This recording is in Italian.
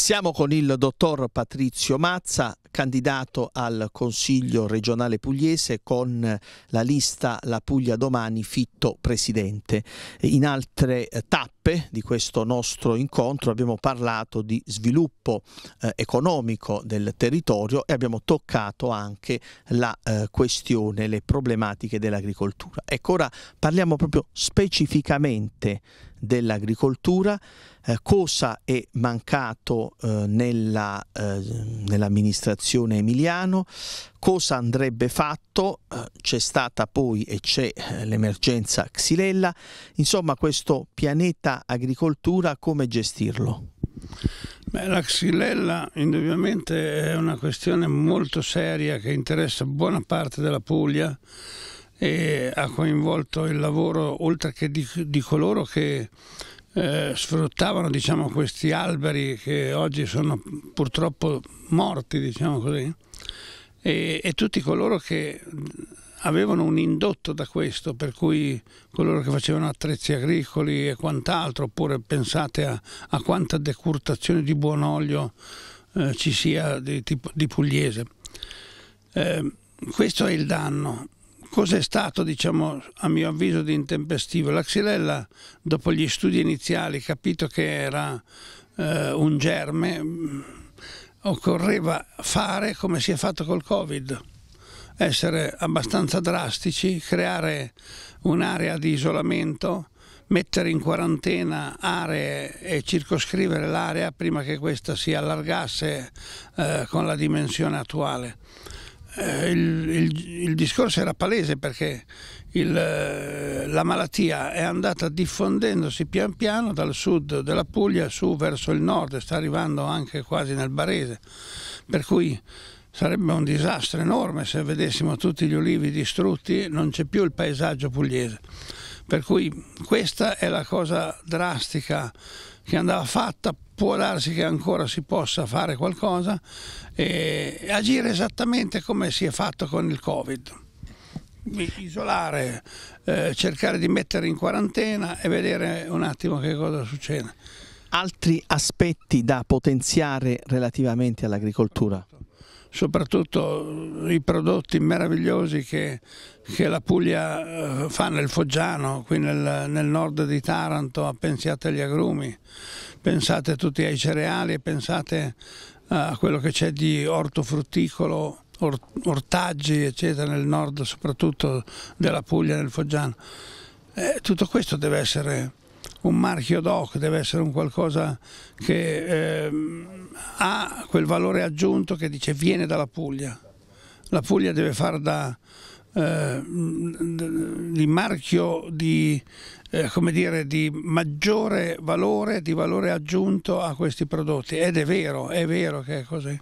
Siamo con il dottor Patrizio Mazza, candidato al Consiglio regionale pugliese con la lista La Puglia domani fitto presidente. In altre eh, tappe di questo nostro incontro abbiamo parlato di sviluppo eh, economico del territorio e abbiamo toccato anche la eh, questione, le problematiche dell'agricoltura. Ecco, ora parliamo proprio specificamente dell'agricoltura, eh, cosa è mancato eh, nella, eh, nell'amministrazione Emiliano, cosa andrebbe fatto, eh, c'è stata poi e c'è eh, l'emergenza Xilella, insomma questo pianeta agricoltura come gestirlo? Beh, la xylella indubbiamente è una questione molto seria che interessa buona parte della Puglia e ha coinvolto il lavoro oltre che di, di coloro che eh, sfruttavano diciamo, questi alberi che oggi sono purtroppo morti diciamo così, e, e tutti coloro che avevano un indotto da questo, per cui coloro che facevano attrezzi agricoli e quant'altro, oppure pensate a, a, quanta decurtazione di buon olio eh, ci sia di, di pugliese. Eh, questo è il danno. Cos'è stato, diciamo, a mio avviso di intempestivo? La xylella, dopo gli studi iniziali, capito che era eh, un germe, occorreva fare come si è fatto col Covid, essere abbastanza drastici, creare un'area di isolamento, mettere in quarantena aree e circoscrivere l'area prima che questa si allargasse eh, con la dimensione attuale. Eh, il, il, il, discorso era palese perché il, eh, la malattia è andata diffondendosi pian piano dal sud della Puglia su verso il nord, sta arrivando anche quasi nel Barese, per cui sarebbe un disastro enorme se vedessimo tutti gli ulivi distrutti, non c'è più il paesaggio pugliese. Per cui questa è la cosa drastica che andava fatta può darsi che ancora si possa fare qualcosa e agire esattamente come si è fatto con il Covid. Isolare, eh, cercare di mettere in quarantena e vedere un attimo che cosa succede. Altri aspetti da potenziare relativamente all'agricoltura? soprattutto eh, i prodotti meravigliosi che, che, la Puglia eh, fa nel Foggiano, qui nel, nel nord di Taranto, a Pensiate agli agrumi, pensate tutti ai cereali, pensate eh, a quello che c'è di ortofrutticolo, or, ortaggi, eccetera, nel nord soprattutto della Puglia, nel Foggiano. Eh, tutto questo deve essere un marchio DOC, deve essere un qualcosa che eh, ha quel valore aggiunto che dice viene dalla Puglia. La Puglia deve fare da, eh, di marchio di, eh, come dire, di maggiore valore, di valore aggiunto a questi prodotti. Ed è vero, è vero che è così.